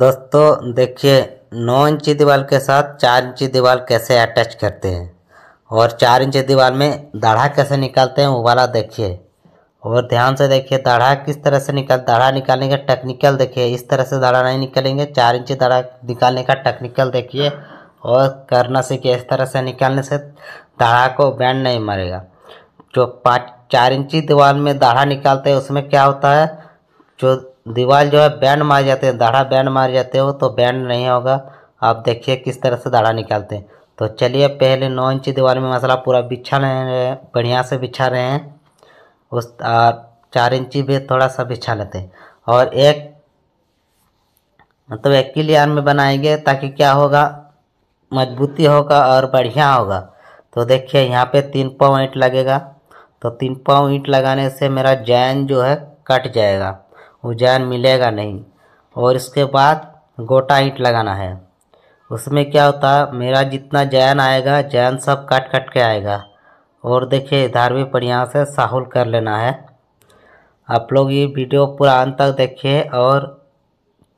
दोस्तों देखिए नौ इंची दीवार के साथ चार इंची दीवार कैसे अटैच करते हैं और चार इंची दीवार में दाढ़ा कैसे निकालते हैं वो वाला देखिए और ध्यान से देखिए दाढ़ा किस तरह से निकाल दाढ़ा निकालने का टेक्निकल देखिए इस तरह से दाढ़ा नहीं निकलेंगे चार इंची दाढ़ा निकालने का टेक्निकल देखिए और करना सीखिए इस तरह से निकालने से दाढ़ा को बैंड नहीं मारेगा जो पाँच चार इंची दीवार में दाढ़ा निकालते हैं उसमें क्या होता है जो दीवार जो है बैंड मार जाते हैं दाढ़ा बैंड मार जाते हो तो बैंड नहीं होगा आप देखिए किस तरह से दाढ़ा निकालते हैं तो चलिए पहले नौ इंची दीवार में मसाला पूरा बिछा रहे हैं बढ़िया से बिछा रहे हैं उस चार इंची भी थोड़ा सा बिछा लेते हैं और एक मतलब एक ही लेयर में बनाएंगे ताकि क्या होगा मजबूती होगा और बढ़िया होगा तो देखिए यहाँ पे तीन पाव ईंट लगेगा तो तीन पाव ईंट लगाने से मेरा जैन जो है कट जाएगा उजान मिलेगा नहीं और इसके बाद गोटा ईंट लगाना है उसमें क्या होता मेरा जितना जैन आएगा जैन सब कट कट के आएगा और देखिए इधर भी बढ़िया से साहुल कर लेना है आप लोग ये वीडियो पूरा अंत तक देखिए और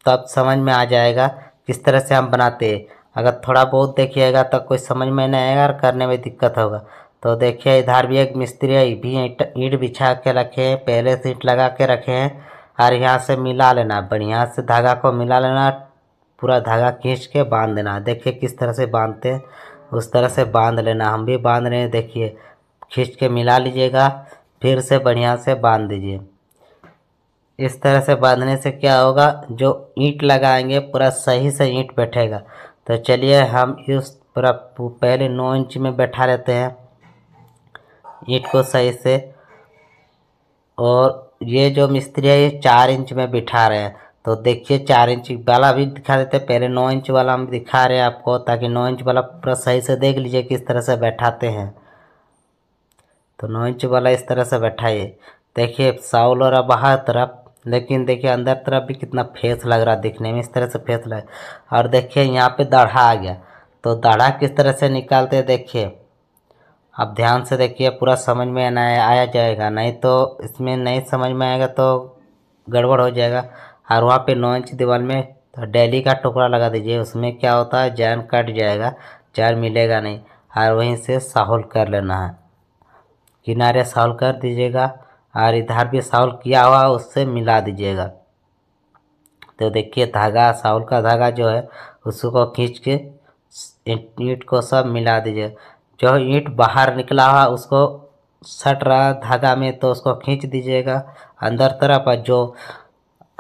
तब समझ में आ जाएगा किस तरह से हम बनाते हैं अगर थोड़ा बहुत देखिएगा तो कोई समझ में नहीं आएगा और करने में दिक्कत होगा तो देखिए इधर भी एक मिस्त्री है भी ईंट ईंट बिछा के रखे हैं पहले से ईंट लगा के रखे हैं और यहाँ से मिला लेना बढ़िया से धागा को मिला लेना पूरा धागा खींच के बांध देना देखिए किस तरह से बांधते हैं उस तरह से बांध लेना हम भी बांध रहे हैं देखिए खींच के मिला लीजिएगा फिर से बढ़िया से बांध दीजिए इस तरह से बांधने से क्या होगा जो ईंट लगाएंगे पूरा सही से ईंट बैठेगा तो चलिए हम इस पूरा पहले नौ इंच में बैठा लेते हैं ईंट को सही से और ये जो मिस्त्री है ये चार इंच में बिठा रहे हैं तो देखिए चार इंच वाला भी दिखा देते हैं पहले नौ इंच वाला हम दिखा रहे हैं आपको ताकि नौ इंच वाला पूरा सही से देख लीजिए किस तरह से बैठाते हैं तो नौ इंच वाला इस तरह से बैठाइए देखिए साउल और बाहर तरफ लेकिन देखिए अंदर तरफ भी कितना फेस लग रहा दिखने में इस तरह से फेस लग और देखिए यहाँ पे दाढ़ा आ गया तो दाढ़ा किस तरह से निकालते देखिए आप ध्यान से देखिए पूरा समझ में आना आया जाएगा नहीं तो इसमें नहीं समझ में आएगा तो गड़बड़ हो जाएगा और वहाँ पे नौ इंच दीवार में तो डेली का टुकड़ा लगा दीजिए उसमें क्या होता है जैन कट जाएगा जैन मिलेगा नहीं और वहीं से साहुल कर लेना है किनारे साहुल कर दीजिएगा और इधर भी साहुल किया हुआ उससे मिला दीजिएगा तो देखिए धागा साहुल का धागा जो है उसको खींच के ईट को सब मिला दीजिए जो ईंट बाहर निकला हुआ उसको सट रहा धागा में तो उसको खींच दीजिएगा अंदर तरफ है जो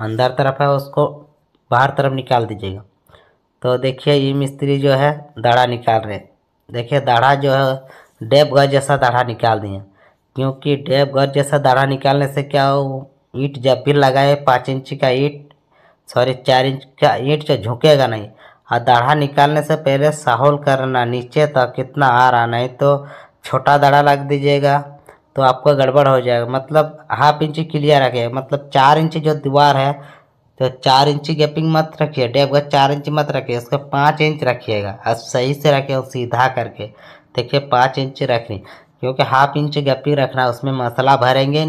अंदर तरफ है उसको बाहर तरफ निकाल दीजिएगा तो देखिए ये मिस्त्री जो है दाढ़ा निकाल रहे देखिए दाढ़ा जो है गज जैसा दाढ़ा निकाल दिए क्योंकि डेब डेबगज जैसा दाढ़ा निकालने से क्या हो ईंट जब भी लगाए पाँच इंच का ईंट सॉरी चार इंच का ईंट जो झुकेगा नहीं और हाँ, दाढ़ा निकालने से पहले साहोल करना नीचे तक तो कितना आ रहा नहीं तो छोटा दाढ़ा लग दीजिएगा तो आपका गड़बड़ हो जाएगा मतलब हाफ इंची क्लियर रखिए मतलब चार इंची जो दीवार है तो चार इंची गैपिंग मत रखिए डेप का चार इंच मत रखिए उसका पाँच इंच रखिएगा अब सही से रखिए और सीधा करके देखिए पाँच इंच रखनी क्योंकि हाफ इंच गैपिंग रखना उसमें मसाला भरेंगे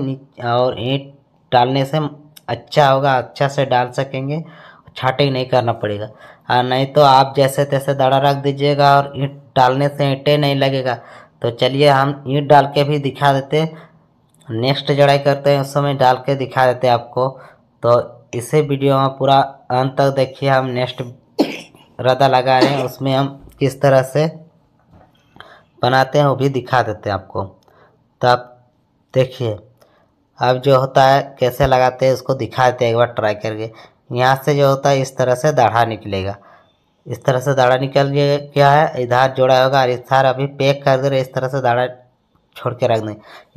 और ईंट डालने से अच्छा होगा अच्छा से डाल सकेंगे छाटे नहीं करना पड़ेगा और हाँ, नहीं तो आप जैसे तैसे दड़ा रख दीजिएगा और ईंट डालने से ईंटें नहीं लगेगा तो चलिए हम ईंट डाल के भी दिखा देते नेक्स्ट जड़ाई करते हैं उस समय डाल के दिखा देते आपको तो इसे वीडियो में पूरा अंत तक देखिए हम नेक्स्ट रदा लगा रहे हैं उसमें हम किस तरह से बनाते हैं वो भी दिखा देते हैं आपको तो आप देखिए अब जो होता है कैसे लगाते हैं उसको दिखा देते हैं एक बार ट्राई करके यहाँ से जो होता है इस तरह से दाढ़ा निकलेगा इस तरह से दाढ़ा निकल क्या है इधर जोड़ा होगा और इधर अभी पैक कर दे रहे इस तरह से दाढ़ा छोड़ के रख दें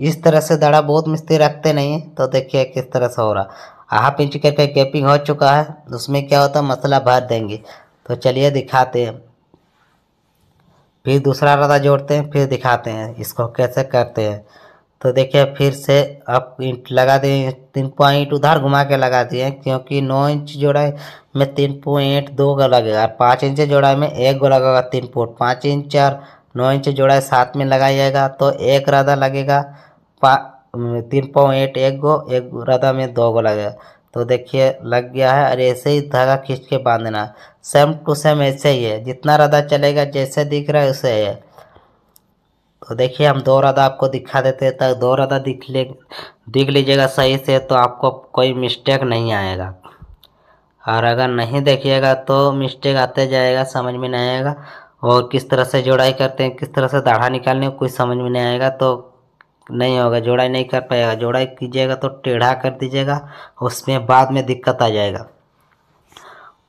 इस तरह से दाढ़ा बहुत मिस्त्री रखते नहीं है तो देखिए किस तरह से हो रहा हाफ इंच करके गैपिंग हो चुका है उसमें क्या होता है मसला भर देंगे तो चलिए दिखाते हैं फिर दूसरा रदा जोड़ते हैं फिर दिखाते हैं इसको कैसे करते हैं तो देखिए फिर से आप इंट लगा दिए तीन पॉइंट उधर घुमा के लगा दिए क्योंकि नौ इंच जोड़ाई में तीन पॉइंट दो गो लगेगा और पाँच इंच जोड़ाई में एक गो लगेगा तीन पॉइंट पाँच इंच और नौ इंच जोड़ाई साथ में लगाइएगा तो एक राधा लगेगा पा तीन पॉइंट एक गो एक राधा में दो गो लगेगा तो देखिए लग गया है और ऐसे ही धागा खींच के बांधना सेम टू सेम ऐसे ही है जितना राधा चलेगा जैसे दिख रहा है वैसे है तो देखिए हम दो रदा आपको दिखा देते हैं तक तो दो रदा दिख ले दिख लीजिएगा सही से तो आपको कोई मिस्टेक नहीं आएगा और अगर नहीं देखिएगा तो मिस्टेक आते जाएगा समझ में नहीं आएगा और किस तरह से जोड़ाई करते हैं किस तरह से दाढ़ा निकालने कुछ समझ में नहीं आएगा तो नहीं होगा जोड़ाई नहीं कर पाएगा जोड़ाई कीजिएगा तो टेढ़ा कर दीजिएगा उसमें बाद में दिक्कत आ जाएगा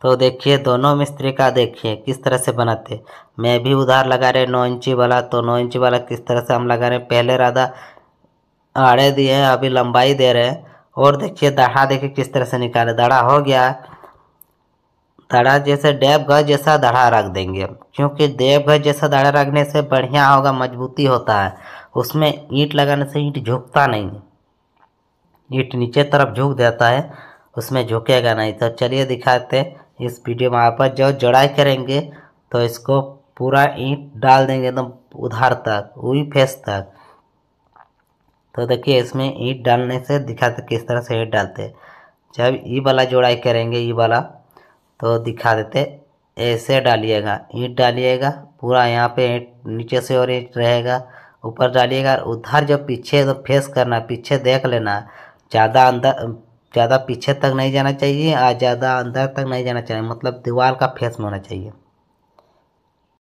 तो देखिए दोनों मिस्त्री का देखिए किस तरह से बनाते मैं भी उधार लगा रहे नौ इंची वाला तो नौ इंची वाला किस तरह से हम लगा रहे पहले राधा आड़े दिए हैं अभी लंबाई दे रहे हैं और देखिए दाढ़ा देखिए किस तरह से निकाले दाढ़ा हो गया दाढ़ा जैसे डेब घर जैसा दाढ़ा रख देंगे क्योंकि डेब घर जैसा दाढ़ा रखने से बढ़िया होगा मजबूती होता है उसमें ईंट लगाने से ईंट झुकता नहीं ईंट नीचे तरफ झुक जाता है उसमें झुकेगा नहीं तो चलिए दिखाते इस वीडियो में आप जो जड़ाई करेंगे तो इसको पूरा ईंट डाल देंगे एकदम उधार तक वही फेस तक तो देखिए इसमें ईंट डालने से दिखाते किस तरह से ईंट डालते जब ई वाला जोड़ाई करेंगे ई वाला तो दिखा देते ऐसे डालिएगा ईंट डालिएगा पूरा यहाँ पे ईंट नीचे से और ईंट रहेगा ऊपर डालिएगा उधर जब पीछे तो फेस करना पीछे देख लेना ज़्यादा अंदर ज़्यादा पीछे तक नहीं जाना चाहिए और ज़्यादा अंदर तक नहीं जाना चाहिए मतलब दीवार का फेस में होना चाहिए